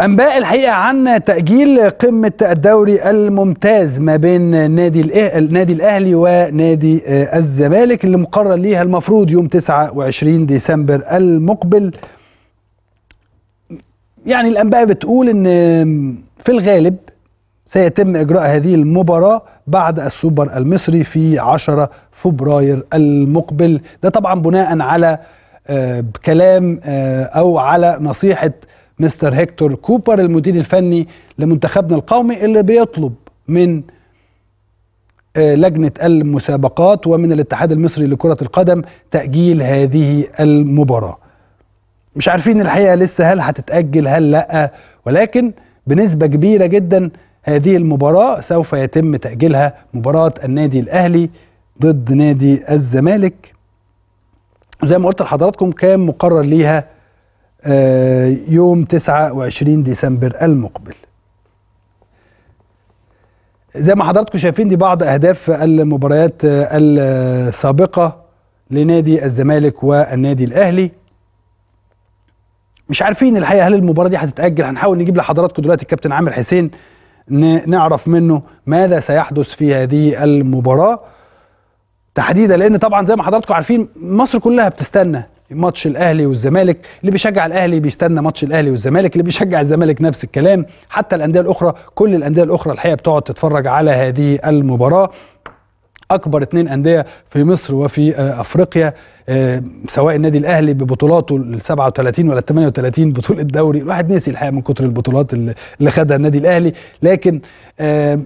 انباء الحقيقه عن تاجيل قمه الدوري الممتاز ما بين نادي النادي الاهلي ونادي آه، الزمالك اللي مقرر ليها المفروض يوم 29 ديسمبر المقبل يعني الانباء بتقول ان في الغالب سيتم اجراء هذه المباراه بعد السوبر المصري في 10 فبراير المقبل ده طبعا بناء على آه، كلام آه، او على نصيحه مستر هيكتور كوبر المدير الفني لمنتخبنا القومي اللي بيطلب من آه، لجنة المسابقات ومن الاتحاد المصري لكرة القدم تأجيل هذه المباراة مش عارفين الحقيقة لسه هل هتتأجل هل لا ولكن بنسبة كبيرة جدا هذه المباراة سوف يتم تأجيلها مباراة النادي الأهلي ضد نادي الزمالك زي ما قلت لحضراتكم كان مقرر ليها آه، يوم 29 ديسمبر المقبل زي ما حضراتكم شايفين دي بعض اهداف المباريات السابقه لنادي الزمالك والنادي الاهلي مش عارفين الحقيقه هل المباراه دي هتتاجل هنحاول نجيب لحضراتكم دلوقتي الكابتن عامر حسين نعرف منه ماذا سيحدث في هذه المباراه تحديدا لان طبعا زي ما حضراتكم عارفين مصر كلها بتستنى ماتش الاهلي والزمالك اللي بيشجع الاهلي بيستنى ماتش الاهلي والزمالك اللي بيشجع الزمالك نفس الكلام حتى الانديه الاخرى كل الانديه الاخرى الحقيقه بتقعد تتفرج على هذه المباراه اكبر اثنين انديه في مصر وفي آه، افريقيا آه، سواء النادي الاهلي ببطولاته ال 37 ولا ال 38 بطوله الدوري الواحد نسي الحقيقه من كتر البطولات اللي خدها النادي الاهلي لكن آه،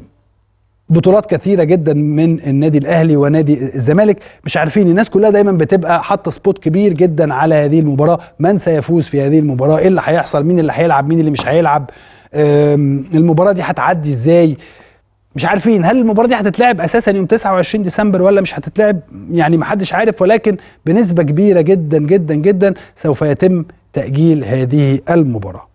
بطولات كثيره جدا من النادي الاهلي ونادي الزمالك مش عارفين الناس كلها دايما بتبقى حاطه سبوت كبير جدا على هذه المباراه من سيفوز في هذه المباراه ايه اللي هيحصل مين اللي هيلعب مين اللي مش هيلعب المباراه دي هتعدي ازاي مش عارفين هل المباراه دي هتتلعب اساسا يوم 29 ديسمبر ولا مش هتتلعب يعني محدش عارف ولكن بنسبه كبيره جدا جدا جدا سوف يتم تاجيل هذه المباراه